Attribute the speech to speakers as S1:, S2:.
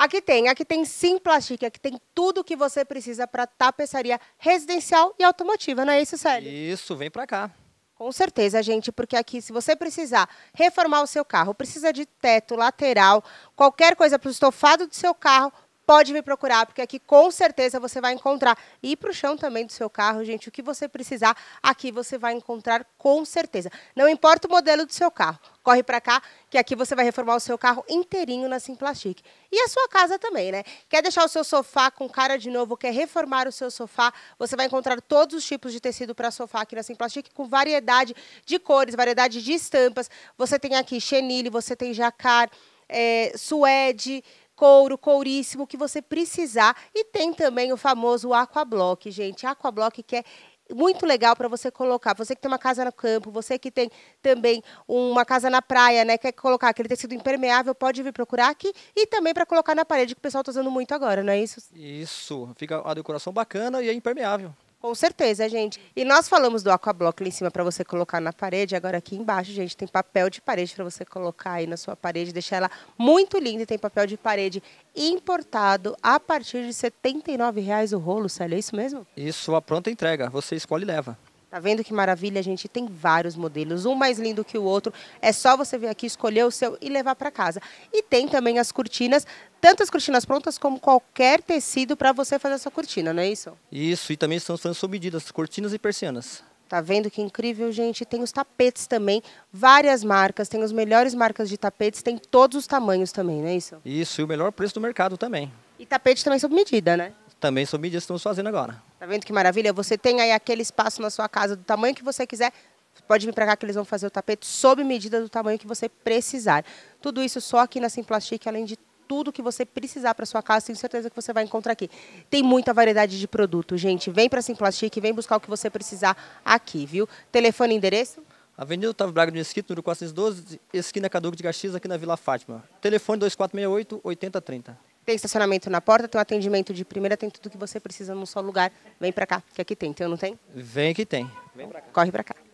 S1: Aqui tem, aqui tem plástica, aqui tem tudo que você precisa para tapeçaria residencial e automotiva, não é isso, Célio? Isso, vem para cá. Com certeza, gente, porque aqui, se você precisar reformar o seu carro, precisa de teto, lateral, qualquer coisa para o estofado do seu carro, pode me procurar, porque aqui com certeza você vai encontrar. E para o chão também do seu carro, gente, o que você precisar, aqui você vai encontrar com certeza. Não importa o modelo do seu carro, corre para cá, que aqui você vai reformar o seu carro inteirinho na Simplastic. E a sua casa também, né? Quer deixar o seu sofá com cara de novo, quer reformar o seu sofá, você vai encontrar todos os tipos de tecido para sofá aqui na Simplastic, com variedade de cores, variedade de estampas. Você tem aqui chenille, você tem jacar, é, suede, couro, couríssimo, que você precisar. E tem também o famoso Aquablock, gente. Aquablock que é muito legal para você colocar. Você que tem uma casa no campo, você que tem também uma casa na praia, né? Quer colocar aquele tecido impermeável, pode vir procurar aqui e também para colocar na parede, que o pessoal está usando muito agora, não é isso? Isso, fica a decoração bacana e é impermeável. Com certeza, gente. E nós falamos do aquablock ali em cima para você colocar na parede. Agora aqui embaixo, gente, tem papel de parede para você colocar aí na sua parede, deixar ela muito linda. E tem papel de parede importado a partir de R$ 79,00 o rolo, Célio. É isso mesmo?
S2: Isso, a pronta entrega. Você escolhe e leva.
S1: Tá vendo que maravilha? A gente tem vários modelos, um mais lindo que o outro. É só você vir aqui, escolher o seu e levar para casa. E tem também as cortinas, tanto as cortinas prontas como qualquer tecido para você fazer a sua cortina, não é isso?
S2: Isso, e também estamos
S1: fazendo sob medidas, cortinas e persianas. Tá vendo que incrível, gente? Tem os tapetes também, várias marcas, tem as melhores marcas de tapetes, tem todos os tamanhos também, não é isso? Isso, e o melhor preço do mercado também. E tapete também sob medida, né?
S2: Também sob medida estamos fazendo agora.
S1: Tá vendo que maravilha? Você tem aí aquele espaço na sua casa do tamanho que você quiser. Pode vir para cá que eles vão fazer o tapete sob medida do tamanho que você precisar. Tudo isso só aqui na Simplastic, além de tudo que você precisar para sua casa, tenho certeza que você vai encontrar aqui. Tem muita variedade de produto, gente. Vem para Simplastic, vem buscar o que você precisar aqui, viu? Telefone e endereço?
S2: Avenida Otávio Braga de Mesquita, número 412, esquina Caduco de Caxias, aqui na Vila Fátima. Telefone 2468-8030.
S1: Tem estacionamento na porta, tem um atendimento de primeira, tem tudo que você precisa num só lugar. Vem para cá, que aqui tem. ou não tem?
S2: Vem que tem. Vem pra
S1: Corre para cá.